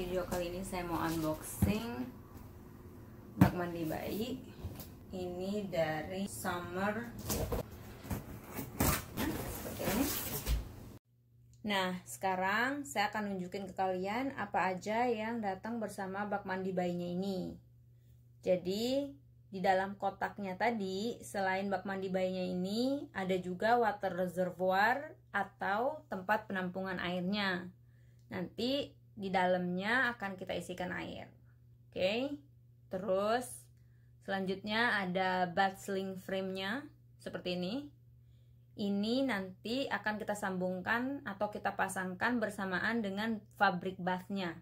video kali ini saya mau unboxing bak mandi bayi ini dari Summer seperti ini nah sekarang saya akan nunjukin ke kalian apa aja yang datang bersama bak mandi bayinya ini jadi di dalam kotaknya tadi, selain bak mandi bayinya ini, ada juga water reservoir atau tempat penampungan airnya. Nanti di dalamnya akan kita isikan air. Oke. Okay? Terus selanjutnya ada batsling frame-nya seperti ini. Ini nanti akan kita sambungkan atau kita pasangkan bersamaan dengan fabric bath nya.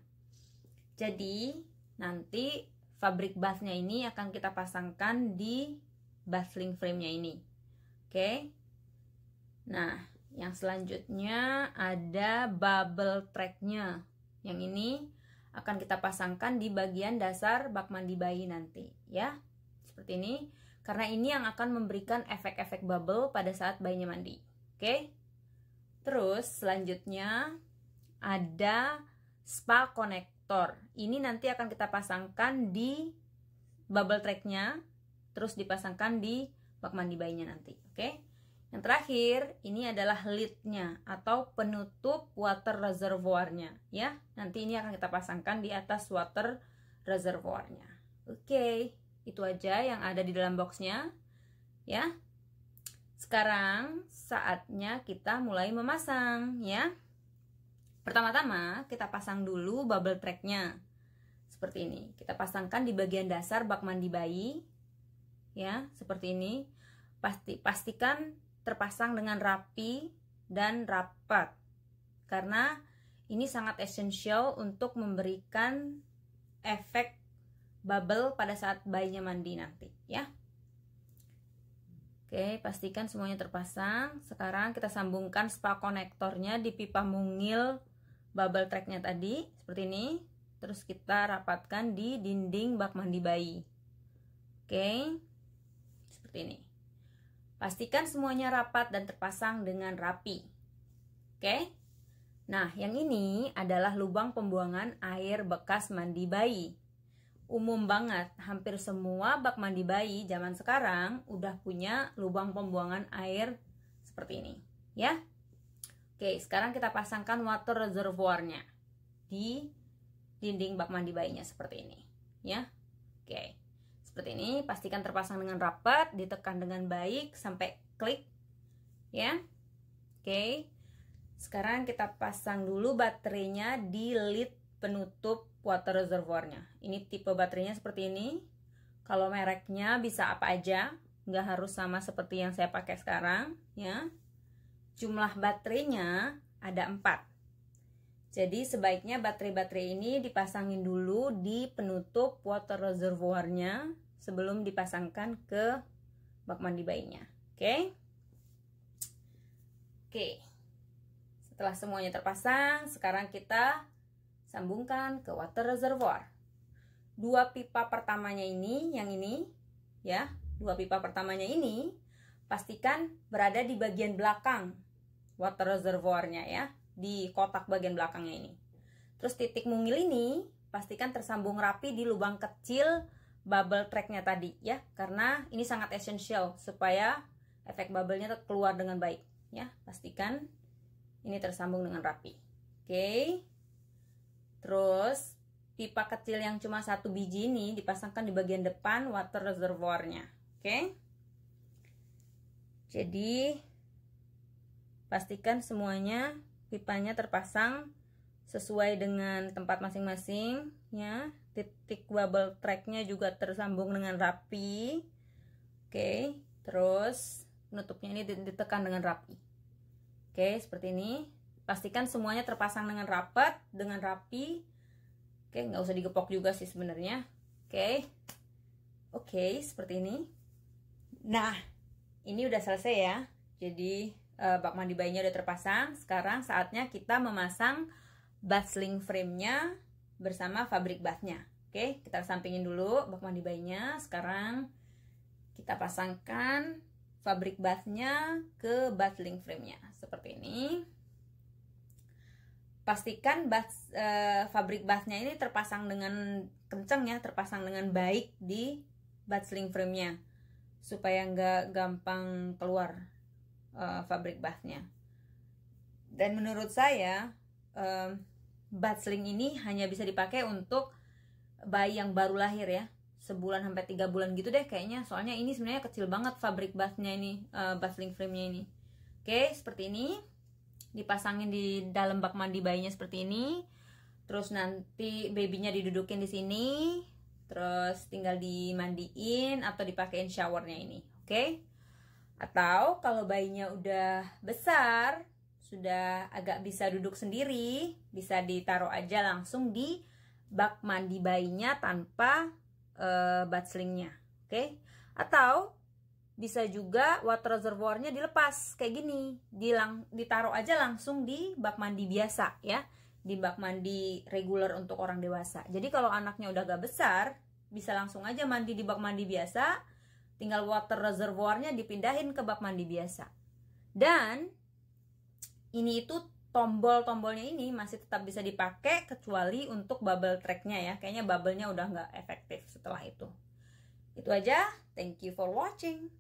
Jadi nanti fabric bath nya ini akan kita pasangkan di sling frame-nya ini. Oke. Okay? Nah, yang selanjutnya ada bubble track-nya. Yang ini akan kita pasangkan di bagian dasar bak mandi bayi nanti ya. Seperti ini karena ini yang akan memberikan efek-efek bubble pada saat bayinya mandi. Oke. Terus selanjutnya ada spa konektor. Ini nanti akan kita pasangkan di bubble tracknya, terus dipasangkan di bak mandi bayinya nanti. Oke. Okay? Yang terakhir, ini adalah lidnya atau penutup water reservoirnya ya. Nanti ini akan kita pasangkan di atas water reservoirnya. Oke, okay, itu aja yang ada di dalam boxnya ya. Sekarang saatnya kita mulai memasang ya. Pertama-tama kita pasang dulu bubble tracknya seperti ini. Kita pasangkan di bagian dasar bak mandi bayi ya seperti ini. Pasti pastikan terpasang dengan rapi dan rapat karena ini sangat esensial untuk memberikan efek bubble pada saat bayinya mandi nanti ya Oke pastikan semuanya terpasang sekarang kita sambungkan spa konektornya di pipa mungil bubble tracknya tadi seperti ini terus kita rapatkan di dinding bak mandi bayi Oke seperti ini Pastikan semuanya rapat dan terpasang dengan rapi. Oke? Nah, yang ini adalah lubang pembuangan air bekas mandi bayi. Umum banget, hampir semua bak mandi bayi zaman sekarang udah punya lubang pembuangan air seperti ini, ya. Oke, sekarang kita pasangkan water reservoirnya di dinding bak mandi bayinya seperti ini, ya. Oke seperti ini pastikan terpasang dengan rapat ditekan dengan baik sampai klik ya oke sekarang kita pasang dulu baterainya di lid penutup water reservoirnya ini tipe baterainya seperti ini kalau mereknya bisa apa aja nggak harus sama seperti yang saya pakai sekarang ya jumlah baterainya ada empat jadi sebaiknya baterai-baterai ini dipasangin dulu di penutup water reservoirnya sebelum dipasangkan ke bak mandi bayinya. Oke. Okay? Oke. Okay. Setelah semuanya terpasang, sekarang kita sambungkan ke water reservoir. Dua pipa pertamanya ini, yang ini, ya, dua pipa pertamanya ini pastikan berada di bagian belakang water reservoirnya ya, di kotak bagian belakangnya ini. Terus titik mungil ini pastikan tersambung rapi di lubang kecil bubble tracknya tadi ya karena ini sangat esensial supaya efek bubble-nya keluar dengan baik ya pastikan ini tersambung dengan rapi oke terus pipa kecil yang cuma satu biji ini dipasangkan di bagian depan water reservoirnya oke jadi pastikan semuanya pipanya terpasang sesuai dengan tempat masing-masing ya titik bubble tracknya juga tersambung dengan rapi oke terus nutupnya ini ditekan dengan rapi oke seperti ini pastikan semuanya terpasang dengan rapat dengan rapi oke okay, nggak usah digepok juga sih sebenarnya oke oke seperti ini nah ini udah selesai ya jadi eh, bak mandi bayinya udah terpasang sekarang saatnya kita memasang bathsling frame-nya bersama fabric bathnya. Oke, kita sampingin dulu bak mandi bayinya. Sekarang kita pasangkan fabric bathnya ke bathsling frame-nya seperti ini. Pastikan bath, e, eh, pabrik bathnya ini terpasang dengan kenceng ya, terpasang dengan baik di bathsling frame-nya supaya nggak gampang keluar e, eh, pabrik bathnya. Dan menurut saya um, sling ini hanya bisa dipakai untuk bayi yang baru lahir ya sebulan sampai tiga bulan gitu deh kayaknya soalnya ini sebenarnya kecil banget fabrik batnya ini uh, eh, sling frame-nya ini oke seperti ini dipasangin di dalam bak mandi bayinya seperti ini terus nanti babynya didudukin di sini terus tinggal dimandiin atau dipakein showernya ini oke atau kalau bayinya udah besar sudah agak bisa duduk sendiri, bisa ditaruh aja langsung di bak mandi bayinya tanpa uh, eh, bat oke? Okay? Atau bisa juga water reservoirnya dilepas kayak gini, dilang, ditaruh aja langsung di bak mandi biasa ya, di bak mandi reguler untuk orang dewasa. Jadi kalau anaknya udah agak besar, bisa langsung aja mandi di bak mandi biasa, tinggal water reservoirnya dipindahin ke bak mandi biasa. Dan ini itu tombol-tombolnya ini masih tetap bisa dipakai kecuali untuk bubble tracknya ya kayaknya bubblenya udah nggak efektif setelah itu itu aja thank you for watching